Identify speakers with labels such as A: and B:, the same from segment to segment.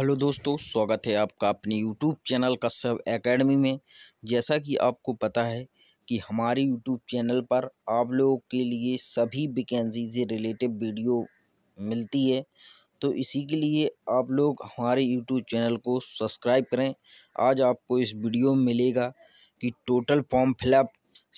A: hello दोस्तों स्वागत है आपका अपने यूट्यूब चैनल कश्यप एकेडमी में जैसा कि आपको पता है कि हमारे यूट्यूब चैनल पर आप लोगों के लिए सभी वैकेंसी से रिलेटेड वीडियो मिलती है तो इसी के लिए आप लोग हमारे यूट्यूब चैनल को सब्सक्राइब करें आज आपको इस वीडियो में मिलेगा कि total form fill up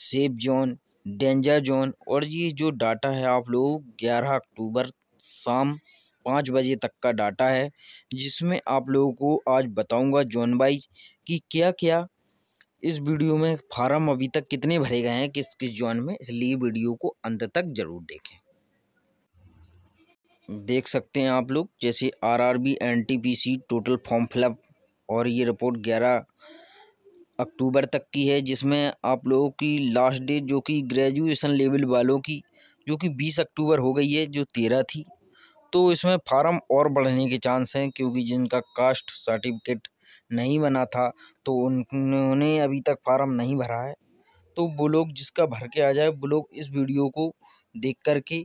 A: safe zone danger zone और ये जो डाटा है आप लोग ग्यारह अक्टूबर शाम पाँच बजे तक का डाटा है जिसमें आप लोगों को आज बताऊंगा जोन वाइज कि क्या क्या इस वीडियो में फार्म अभी तक कितने भरे गए हैं किस किस जोन में इसलिए वीडियो को अंत तक ज़रूर देखें देख सकते हैं आप लोग जैसे RRB NTPC total form fill up और ये रिपोर्ट ग्यारह अक्टूबर तक की है जिसमें आप लोगों की लास्ट डेट जो कि ग्रेजुएशन लेवल वालों की जो कि बीस अक्टूबर हो गई है जो तेरह थी तो इसमें फार्म और बढ़ने के चांस हैं क्योंकि जिनका कास्ट सर्टिफिकेट नहीं बना था तो उन्होंने अभी तक फार्म नहीं भरा है तो वो लोग जिसका भर के आ जाए वो लोग इस वीडियो को देख कर के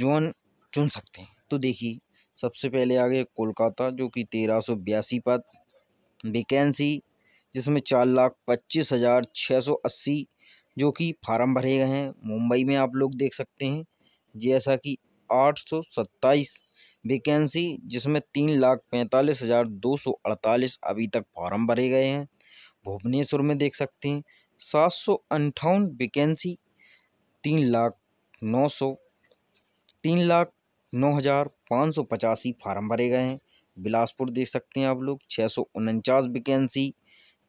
A: जोन चुन सकते हैं तो देखिए सबसे पहले आ गए कोलकाता जो कि तेरह सौ बयासी पद वेकेंसी जिसमें चार लाख पच्चीस हज़ार छः सौ अस्सी जो कि फार्म भरे गए हैं मुंबई में आप लोग देख सकते हैं जैसा कि आठ सौ सत्ताईस वैकेंसी जिसमें तीन लाख पैंतालीस हज़ार दो सौ अड़तालीस अभी तक फॉर्म भरे गए हैं भुवनेश्वर में देख सकते हैं सात सौ अंठावन वैकेंसी तीन लाख नौ सौ तीन लाख नौ हज़ार पाँच सौ पचासी फार्म भरे गए हैं बिलासपुर देख सकते हैं आप लोग छः सौ उनचास वैकेंसी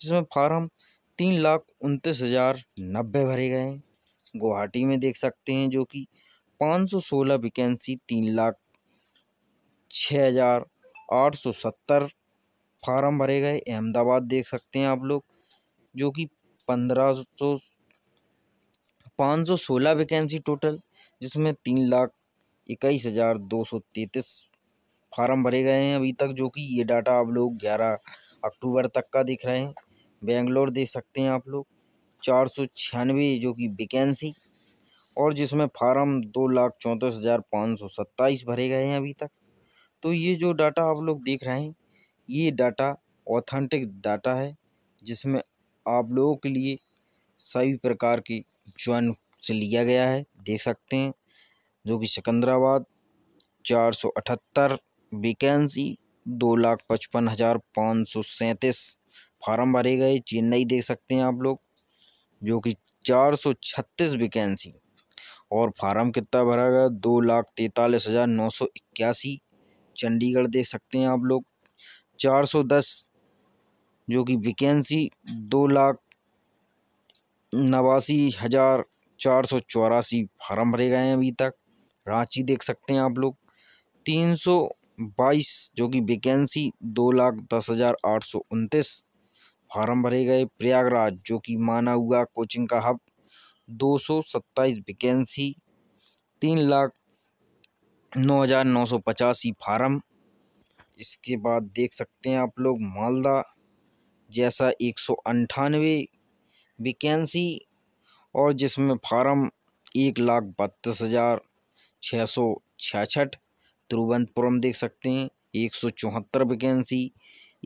A: जिसमें फार्म तीन लाख उनतीस हज़ार नब्बे भरे गए हैं गुवाहाटी में देख सकते हैं जो कि पाँच सौ सोलह वैकेंसी तीन लाख छः हज़ार आठ सौ सत्तर फार्म भरे गए अहमदाबाद देख सकते हैं आप लोग जो कि पंद्रह सौ पाँच सौ सोलह वैकेंसी टोटल जिसमें तीन लाख इक्कीस हज़ार दो सौ तैंतीस फार्म भरे गए हैं अभी तक जो कि ये डाटा आप लोग ग्यारह अक्टूबर तक का दिख रहे हैं बेंगलोर देख सकते हैं आप लोग चार सौ छियानवे जो कि वैकेंसी और जिसमें फारम दो लाख चौंतीस हज़ार पाँच सौ सत्ताईस भरे गए हैं अभी तक तो ये जो डाटा आप लोग देख रहे हैं ये डाटा ऑथेंटिक डाटा है जिसमें आप लोगों के लिए सभी प्रकार की ज्वाइन से लिया गया है देख सकते हैं जो कि सिकंदराबाद चार सौ अठहत्तर वेकेंसी दो लाख पचपन हज़ार पाँच सौ सैंतीस फार्म भरे गए चेन्नई देख सकते हैं आप लोग जो कि चार सौ छत्तीस वेकेंसी और फार्म कितना भरा गया दो लाख तैतालीस हज़ार नौ सौ इक्यासी चंडीगढ़ देख सकते हैं आप लोग चार सौ दस जो कि वैकेंसी दो लाख नवासी हज़ार चार सौ चौरासी फार्म भरे गए हैं अभी तक रांची देख सकते हैं आप लोग तीन सौ बाईस जो कि वैकेंसी दो लाख दस हज़ार आठ सौ उनतीस फार्म भरे गए प्रयागराज जो कि माना हुआ कोचिंग का हब दो सौ सत्ताईस वैकेंसी तीन लाख नौ हज़ार नौ सौ पचासी फार्म इसके बाद देख सकते हैं आप लोग मालदा जैसा एक सौ अंठानवे वैकेंसी और जिसमें फार्म एक लाख बत्तीस हज़ार छः सौ छियासठ तिरुवनंतपुरम देख सकते हैं एक सौ चौहत्तर वैकेंसी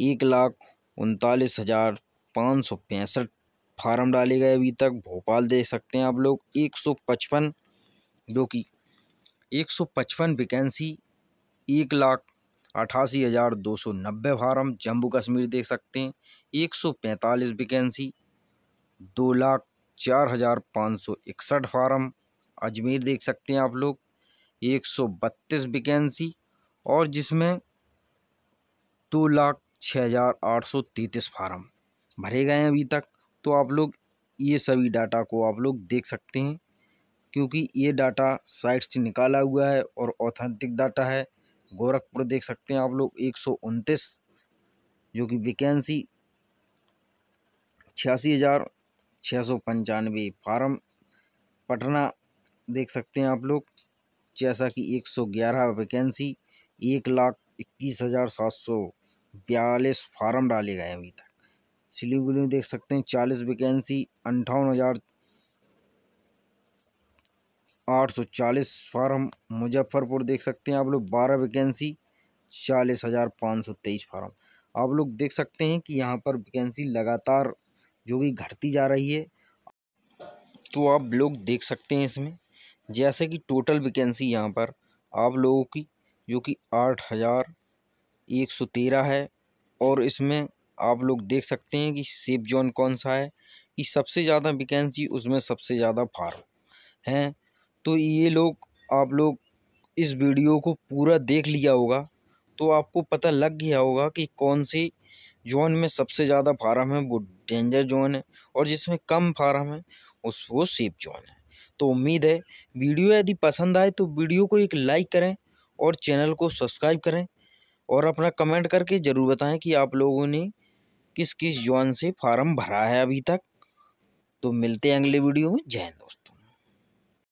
A: एक लाख उनतालीस हज़ार पाँच सौ पैंसठ फार्म डाले गए अभी तक भोपाल देख सकते हैं आप लोग एक सौ पचपन जो कि एक सौ पचपन वैकेंसी एक लाख अठासी हज़ार दो सौ नब्बे फार्म जम्मू कश्मीर देख सकते हैं एक सौ पैंतालीस वैकेंसी दो लाख चार हज़ार पाँच सौ इकसठ फार्म अजमेर देख सकते हैं आप लोग एक सौ बत्तीस वैकेंसी और जिसमें दो लाख छः हज़ार आठ सौ तैंतीस फार्म भरे गए हैं अभी तक तो आप लोग ये सभी डाटा को आप लोग देख सकते हैं क्योंकि ये डाटा साइट से निकाला हुआ है और ऑथेंटिक डाटा है गोरखपुर देख सकते हैं आप लोग एक सौ उनतीस जो कि वैकेंसी छियासी हज़ार छः सौ पंचानवे फार्म पटना देख सकते हैं आप लोग जैसा कि एक सौ ग्यारह वैकेंसी एक लाख इक्कीस हज़ार सात सौ बयालीस फार्म डाले गए अभी तक सिलीगुड़ी में देख सकते हैं चालीस वैकेंसी अंठावन हज़ार आठ सौ चालीस फार्म मुजफ्फरपुर देख सकते हैं आप लोग बारह वैकेंसी चालीस हज़ार पाँच सौ तेईस फार्म आप लोग देख सकते हैं कि यहाँ पर वैकेंसी लगातार जो कि घटती जा रही है तो आप लोग देख सकते हैं इसमें जैसे कि टोटल वैकेंसी यहाँ पर आप लोगों की जो कि आठ हज़ार एक सौ तेरह है और इसमें आप लोग देख सकते हैं कि सेफ जोन कौन सा है कि सबसे ज़्यादा वैकेंसी उसमें सबसे ज़्यादा फार्म हैं तो ये लोग आप लोग इस वीडियो को पूरा देख लिया होगा तो आपको पता लग गया होगा कि कौन से जोन में सबसे ज़्यादा फार्म है वो डेंजर जोन है और जिसमें कम फार्म है उस वो सेफ जोन है तो उम्मीद है वीडियो यदि पसंद आए तो वीडियो को एक लाइक करें और चैनल को सब्सक्राइब करें और अपना कमेंट करके ज़रूर बताएं कि आप लोगों ने किस किस जोन से फार्म भरा है अभी तक तो मिलते हैं अगले वीडियो में जय हिंद दोस्तों